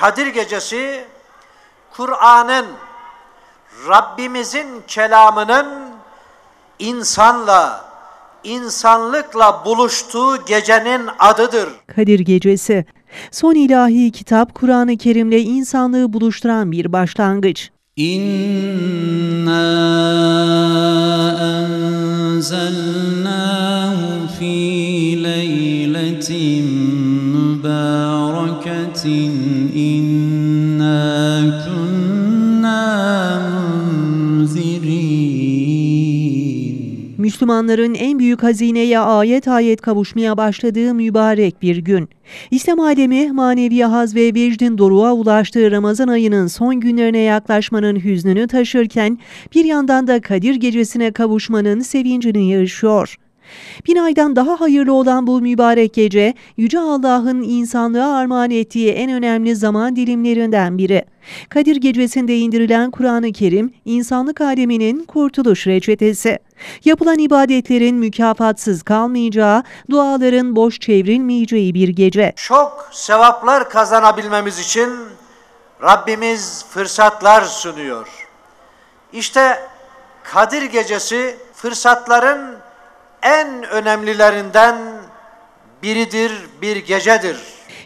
Kadir gecesi Kur'an'ın Rabbimizin kelamının insanla insanlıkla buluştuğu gecenin adıdır. Kadir Gecesi son ilahi kitap Kur'an-ı Kerim'le insanlığı buluşturan bir başlangıç. İnna enzelnâhu fi leyletim Müslümanların en büyük hazineye ayet ayet kavuşmaya başladığı mübarek bir gün. İslam alemi manevi haz ve vecdin doruğa ulaştığı Ramazan ayının son günlerine yaklaşmanın hüznünü taşırken bir yandan da Kadir gecesine kavuşmanın sevincini yaşıyor. Bin aydan daha hayırlı olan bu mübarek gece, Yüce Allah'ın insanlığa armağan ettiği en önemli zaman dilimlerinden biri. Kadir gecesinde indirilen Kur'an-ı Kerim, insanlık aleminin kurtuluş reçetesi. Yapılan ibadetlerin mükafatsız kalmayacağı, duaların boş çevrilmeyeceği bir gece. Çok sevaplar kazanabilmemiz için Rabbimiz fırsatlar sunuyor. İşte Kadir gecesi fırsatların en önemlilerinden biridir, bir gecedir.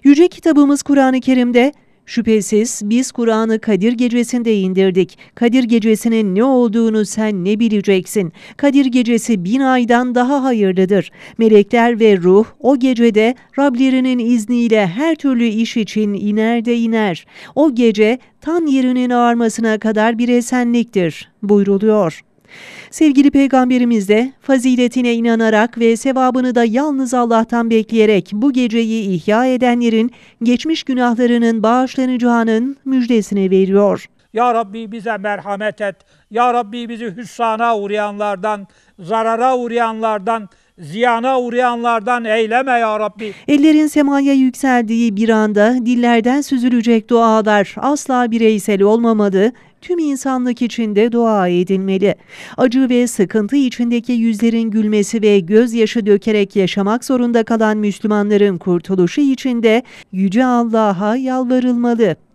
Yüce kitabımız Kur'an-ı Kerim'de Şüphesiz biz Kur'an'ı Kadir Gecesi'nde indirdik. Kadir Gecesi'nin ne olduğunu sen ne bileceksin? Kadir Gecesi bin aydan daha hayırlıdır. Melekler ve ruh o gecede Rablerinin izniyle her türlü iş için iner de iner. O gece tan yerinin ağarmasına kadar bir esenliktir buyruluyor. Sevgili Peygamberimiz de faziletine inanarak ve sevabını da yalnız Allah'tan bekleyerek bu geceyi ihya edenlerin geçmiş günahlarının bağışlanacağının müjdesini veriyor. Ya Rabbi bize merhamet et. Ya Rabbi bizi hüsrana uğrayanlardan, zarara uğrayanlardan, ziyana uğrayanlardan eyleme ya Rabbi. Ellerin semaya yükseldiği bir anda dillerden süzülecek dualar asla bireysel olmamalı, tüm insanlık içinde dua edilmeli. Acı ve sıkıntı içindeki yüzlerin gülmesi ve gözyaşı dökerek yaşamak zorunda kalan Müslümanların kurtuluşu içinde Yüce Allah'a yalvarılmalı.